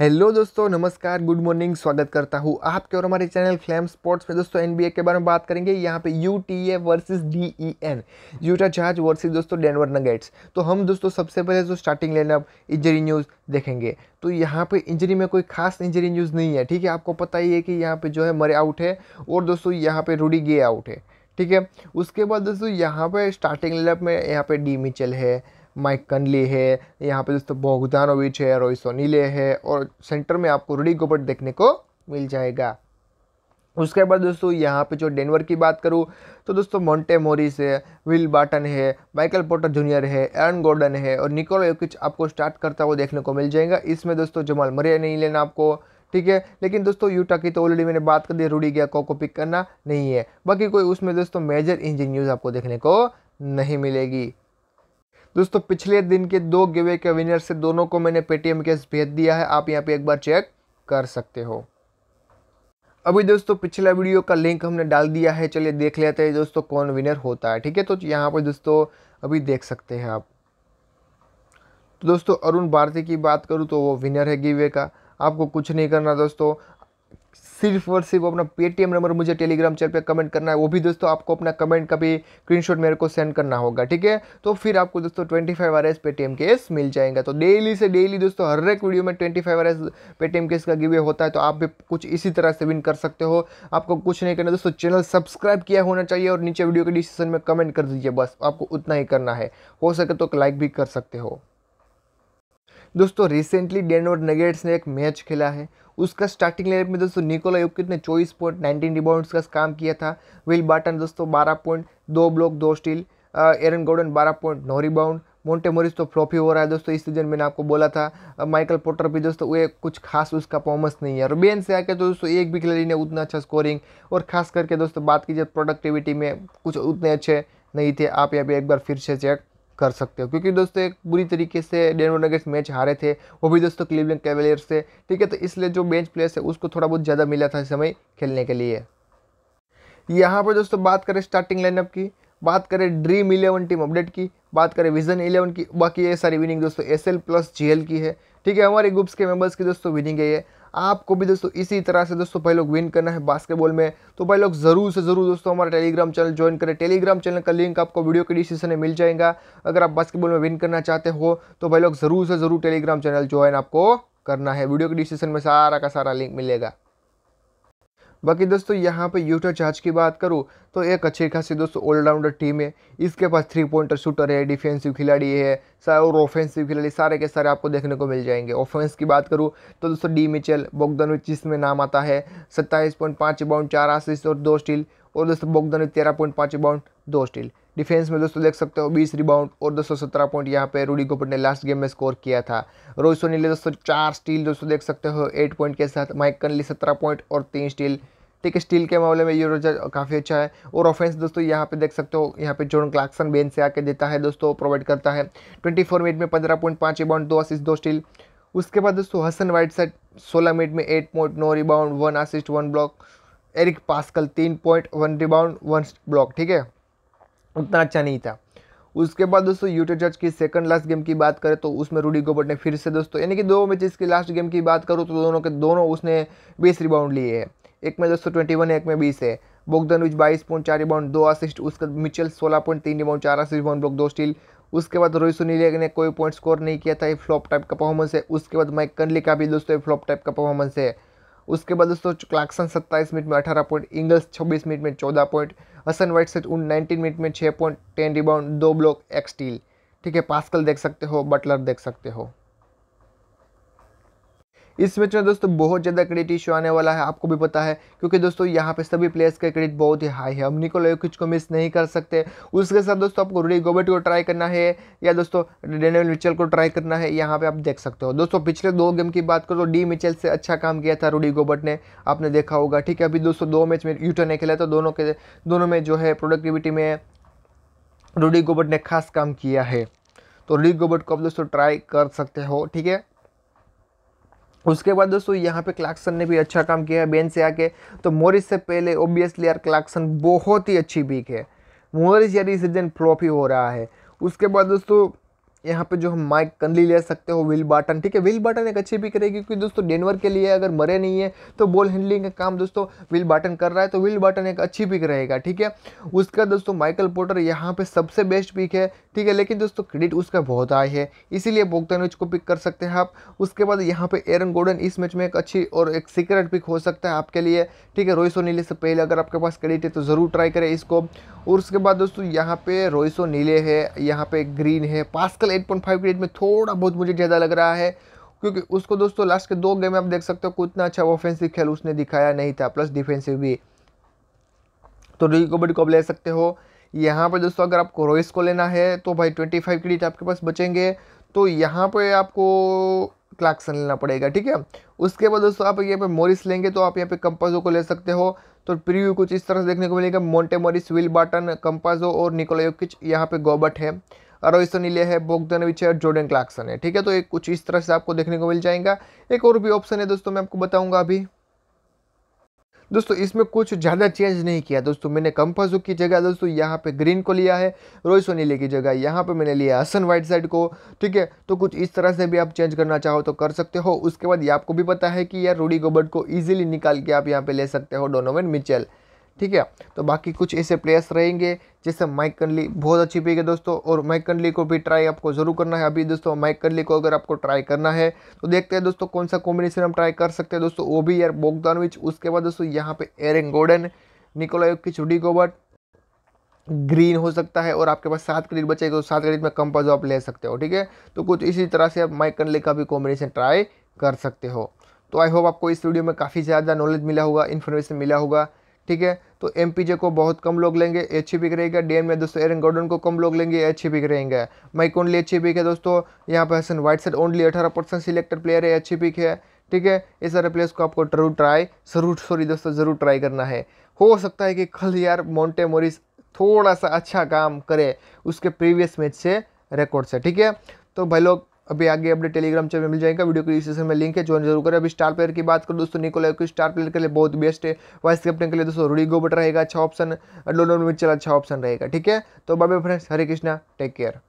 hello दोस्तों नमस्कार good morning स्वागत करता हूँ आपके और हमारे चैनल फ्लैम स्पोर्ट्स में दोस्तों एनबीए के बारे में बात करेंगे यहाँ पे U T A versus D E N Utah Jazz versus दोस्तों डेनवर नगेट्स तो हम दोस्तों सबसे पहले जो स्टार्टिंग लेनअप इंजरी न्यूज़ देखेंगे तो यहाँ पे इंजरी में कोई खास इंजरी न्यूज़ नहीं है ठीक है आपको पता ही है कि यहाँ पे जो है मरे आउट है और दोस्तों यहाँ पे रूडी गे आउट है ठीक है उसके बाद दोस्तों यहाँ पे स्टार्टिंग लेनअप में यहाँ पे डी मिचल है माइक कनली है यहाँ पे दोस्तों बोगदानोविच है रोहित सोनीले है और सेंटर में आपको रूडी गोबर्ट देखने को मिल जाएगा उसके बाद दोस्तों यहाँ पे जो डेनवर की बात करूँ तो दोस्तों मोंटे मोरिस है विल बाटन है माइकल पोटर जूनियर है एरन गोर्डन है और निकोलो योकिच आपको स्टार्ट करता हुआ देखने को मिल जाएगा इसमें दोस्तों जमाल मरिया नहीं लेना आपको ठीक है लेकिन दोस्तों यूटा की तो ऑलरेडी मैंने बात कर दी रूडी गया को, को पिक करना नहीं है बाकी कोई उसमें दोस्तों मेजर इंजिन न्यूज़ आपको देखने को नहीं मिलेगी दोस्तों पिछले दिन के दो गिवे के विनर से दोनों को मैंने पेटीएम कैश भेज दिया है आप यहाँ पे एक बार चेक कर सकते हो अभी दोस्तों पिछला वीडियो का लिंक हमने डाल दिया है चलिए देख लेते हैं दोस्तों कौन विनर होता है ठीक है तो यहाँ पर दोस्तों अभी देख सकते हैं आप तो दोस्तों अरुण भारती की बात करूँ तो वो विनर है गिवे का आपको कुछ नहीं करना दोस्तों सिर्फ और सिर्फ अपना पेटीएम नंबर मुझे टेलीग्राम चैनल पे कमेंट करना है वो भी दोस्तों आपको अपना कमेंट का भी स्क्रीनशॉट मेरे को सेंड करना होगा ठीक है तो फिर आपको दोस्तों twenty five R S Paytm cash मिल जाएगा तो डेली से डेली दोस्तों हर एक वीडियो में twenty five R S Paytm cash का गिवे होता है तो आप भी कुछ इसी तरह से विन कर सकते हो आपको कुछ नहीं करना दोस्तों चैनल सब्सक्राइब किया होना चाहिए और नीचे वीडियो के डिस्क्रिप्शन में कमेंट कर दीजिए बस आपको उतना ही करना है हो सके तो लाइक भी कर सकते हो दोस्तों रिसेंटली डेनवर नगेट्स ने एक मैच खेला है उसका स्टार्टिंग लेवल में दोस्तों निकोला योकिट ने चौबीस पॉइंट नाइनटीन रिबाउंड्स का काम किया था विल बाटन दोस्तों बारह पॉइंट दो ब्लॉक दो स्टील एरन गोडन बारह पॉइंट नौ रिबाउंड मोन्टे मोरिस तो फ्लॉप ही हो रहा है दोस्तों इस सीजन मैंने आपको बोला था माइकल पोटर भी दोस्तों वे कुछ खास उसका परफॉर्मेंस नहीं है और बेन से आके तो दोस्तों एक भी खिलाड़ी ने उतना अच्छा स्कोरिंग और खास करके दोस्तों बात की प्रोडक्टिविटी में कुछ उतने अच्छे नहीं थे आप यहाँ पे एक बार फिर से चेक कर सकते हो क्योंकि दोस्तों एक बुरी तरीके से डेनवर नगेट्स मैच हारे थे वो भी दोस्तों क्लिवलिंग कैवलियर्स से ठीक है तो इसलिए जो बेंच प्लेयर्स है उसको थोड़ा बहुत ज़्यादा मिला था समय खेलने के लिए यहाँ पर दोस्तों बात करें स्टार्टिंग लाइनअप की बात करें ड्रीम इलेवन टीम अपडेट की बात करें विजन इलेवन की बाकी ये सारी विनिंग दोस्तों एस एल प्लस जी की है ठीक है हमारे ग्रुप्स के मेंबर्स की दोस्तों विनिंग है आपको भी दोस्तों इसी तरह से दोस्तों भाई लोग विन करना है बास्केटबॉल में तो भाई लोग ज़रूर से ज़रूर दोस्तों हमारा टेलीग्राम चैनल ज्वाइन करें टेलीग्राम चैनल का लिंक आपको वीडियो के डिस्क्रिप्शन में मिल जाएगा अगर आप बास्केटबॉल में विन करना चाहते हो तो भाई लोग ज़रूर से ज़रूर टेलीग्राम चैनल ज्वाइन आपको करना है वीडियो के डिस्क्रिप्शन में सारा का सारा लिंक मिलेगा बाकी दोस्तों यहाँ पे यूटा चार्ज की बात करूँ तो एक अच्छी खासी दोस्तों ऑलराउंडर टीम है इसके पास थ्री पॉइंटर शूटर है डिफेंसिव खिलाड़ी है और ऑफेंसिव खिलाड़ी सारे के सारे आपको देखने को मिल जाएंगे ऑफेंस की बात करूँ तो दोस्तों डी मिचल बोगदनविच जिसमें नाम आता है सत्ताईस पॉइंट पाँच बाउंड चार आशीष और दो स्टील और दोस्तों बोगदनविच तेरह पॉइंट पाँच बाउंड दो स्टील डिफेंस में दोस्तों देख सकते हो 20 रिबाउंड और दोस्तों सत्रह पॉइंट यहाँ पे रूडी गोपट ने लास्ट गेम में स्कोर किया था रोहित सोनी ने दोस्तों चार स्टील दोस्तों देख सकते हो एट पॉइंट के साथ माइक कनली सत्रह पॉइंट और तीन स्टील ठीक है स्टील के मामले में ये रोजा काफ़ी अच्छा है और ऑफेंस दोस्तों यहाँ पे देख सकते हो यहाँ पे जोन क्लाक्सन बेन से आके देता है दोस्तों प्रोवाइड करता है ट्वेंटी मिनट में पंद्रह पॉइंट पाँच रिबाउंड दो असिस्ट दो स्टील उसके बाद दोस्तों हसन वाइट साइड सोलह मिनट में एट पॉइंट नौ rebound one assist one block Eric Paschall तीन point one rebound one block ठीक है उतना अच्छा नहीं था उसके बाद दोस्तों यूटे जज की सेकंड लास्ट गेम की बात करें तो उसमें रूडी गोबर्ट ने फिर से दोस्तों यानी कि दो मैचेस की लास्ट गेम की बात करूँ तो दोनों के दोनों उसने बीस रिबाउंड लिए है एक में दोस्तों ट्वेंटी वन है एक में बीस है बोगदन विच बाईस पॉइंट चार रिबाउंड दो असिस्ट उसके मिचल सोलह पॉइंट तीन रिबाउंड चार असिस्ट रिबाउंड ब्लॉक दो स्टील उसके बाद रोहित सुनील ने कोई पॉइंट स्कोर नहीं किया था ये फ्लॉप टाइप का परफॉर्मेंस है उसके बाद माइक कनली का भी दोस्तों फ्लॉप टाइप का परफॉर्मेंस है उसके बाद दोस्तों क्लाक्सन सत्ताईस मिनट में अठारह पॉइंट इंगल्स छब्बीस मिनट में चौदह पॉइंट हसन वाइट से उन 19 मिनट में छः पॉइंट टेन रिबाउंड दो ब्लॉक एक्सटील स्टील ठीक है पास्कल देख सकते हो बटलर देख सकते हो इस मैच में दोस्तों बहुत ज़्यादा क्रेडिट इशू आने वाला है आपको भी पता है क्योंकि दोस्तों यहाँ पे सभी प्लेयर्स का क्रेडिट बहुत ही हाई है हम निकोल कुछ को मिस नहीं कर सकते उसके साथ दोस्तों आपको रूडी गोबर्ट को ट्राई करना है या दोस्तों डेनियल मिचल को ट्राई करना है यहाँ पे आप देख सकते हो दोस्तों पिछले दो गेम की बात करो तो डी मिचल से अच्छा काम किया था रूडी गोबर्ट ने आपने देखा होगा ठीक है अभी दोस्तों दो मैच में यूटर ने खेला तो दोनों के दोनों में जो है प्रोडक्टिविटी में रूडी गोबर्ट ने खास काम किया है तो रूडी गोबर्ट को आप दोस्तों ट्राई कर सकते हो ठीक है उसके बाद दोस्तों यहाँ पे क्लाक्सन ने भी अच्छा काम किया है बेन से आके तो मोरिस से पहले ओबियसली यार क्लाक्सन बहुत ही अच्छी पीक है मोरिस यार इस सीजन फ्लॉप ही हो रहा है उसके बाद दोस्तों यहाँ पे जो हम माइक कंदली ले सकते हो विल बाटन ठीक है विल बाटन एक अच्छी पिक रहेगी क्योंकि दोस्तों डेनवर के लिए अगर मरे नहीं है तो बॉल हैंडलिंग का काम दोस्तों विल बाटन कर रहा है तो विल बाटन एक अच्छी पिक रहेगा ठीक है उसका दोस्तों माइकल पोटर यहाँ पे सबसे बेस्ट पिक है ठीक है लेकिन दोस्तों क्रेडिट उसका बहुत हाई है इसीलिए बोगदानविच को पिक कर सकते हैं आप उसके बाद यहाँ पे एरन गोल्डन इस मैच में एक अच्छी और एक सीक्रेट पिक हो सकता है आपके लिए ठीक है रोहित नीले से पहले अगर आपके पास क्रेडिट है तो ज़रूर ट्राई करें इसको और उसके बाद दोस्तों यहाँ पे रोहित नीले है यहाँ पे ग्रीन है पास्कल 8.5 क्रेडिट में थोड़ा बहुत मुझे ज़्यादा लग रहा है क्योंकि उसको दोस्तों लास्ट के दो गेम में आप देख सकते हो कितना अच्छा ऑफेंसिव खेल उसने दिखाया नहीं था प्लस डिफेंसिव भी तो रिकवरी को आप ले सकते हो यहाँ पर दोस्तों अगर आपको रोइस को लेना है तो भाई ट्वेंटी फाइव क्रेडिट आपके पास बचेंगे तो यहाँ पर आपको क्लाक्सन लेना पड़ेगा ठीक है उसके बाद दोस्तों आप यहाँ पे मोरिस लेंगे तो आप यहाँ पे कंपाजो को ले सकते हो तो प्रीव्यू कुछ इस तरह से देखने को मिलेगा मोन्टे मोरिस विल बाटन कंपाजो और किच यहाँ पे गोबट है रोहिसन इले है विच है और जोर्डन क्लाक्सन है ठीक है तो एक कुछ इस तरह से आपको देखने को मिल जाएगा एक और भी ऑप्शन है दोस्तों मैं आपको बताऊँगा अभी दोस्तों इसमें कुछ ज़्यादा चेंज नहीं किया दोस्तों मैंने कंपाजू की जगह दोस्तों यहाँ पे ग्रीन को लिया है रोहित सोनीले की जगह यहाँ पे मैंने लिया हसन वाइट साइड को ठीक है तो कुछ इस तरह से भी आप चेंज करना चाहो तो कर सकते हो उसके बाद ये आपको भी पता है कि यार रूडी गोबर्ट को ईजिली निकाल के आप यहाँ पर ले सकते हो डोनोवन मिचेल ठीक है तो बाकी कुछ ऐसे प्लेयर्स रहेंगे जैसे माइक कनली बहुत अच्छी पिक है दोस्तों और माइक कनली को भी ट्राई आपको ज़रूर करना है अभी दोस्तों माइक कनली को अगर आपको ट्राई करना है तो देखते हैं दोस्तों कौन सा कॉम्बिनेशन हम ट्राई कर सकते हैं दोस्तों वो भी यार बोगदानविच उसके बाद दोस्तों यहाँ पे एरेन गोडन निकोलायोग की चुडी गोबर्ट ग्रीन हो सकता है और आपके पास सात क्रेडिट बचे तो सात क्रेडिट में कम आप ले सकते हो ठीक है तो कुछ इसी तरह से आप माइक कंडली का भी कॉम्बिनेशन ट्राई कर सकते हो तो आई होप आपको इस वीडियो में काफ़ी ज़्यादा नॉलेज मिला होगा इन्फॉर्मेशन मिला होगा ठीक है तो एम को बहुत कम लोग लेंगे अच्छी पिक रहेगा डी में दोस्तों एरन गोर्डन को कम लोग लेंगे अच्छी पिक रहेंगे माइक ओनली अच्छी पिक है दोस्तों यहाँ पर हसन वाइट सेट ओनली अठारह परसेंट सिलेक्टेड प्लेयर है अच्छी पिक है ठीक है इस सारे प्लेयर्स को आपको जरूर ट्राई जरूर सॉरी दोस्तों ज़रूर ट्राई करना है हो सकता है कि कल यार मोन्टे मोरिस थोड़ा सा अच्छा काम करे उसके प्रीवियस मैच से रिकॉर्ड से ठीक है तो भाई लोग अभी आगे अपने टेलीग्राम चैनल मिल जाएगा वीडियो की डिस्क्रिप्शन में लिंक है ज्वाइन जरूर करें अभी स्टार प्लेयर की बात करूँ दोस्तों निकोला की स्टार प्लेयर के लिए बहुत बेस्ट है वाइस कैप्टन के लिए दोस्तों रूडी गोबट रहेगा अच्छा ऑप्शन में मिचल अच्छा ऑप्शन रहेगा ठीक है तो बाबे friends Hare Krishna take care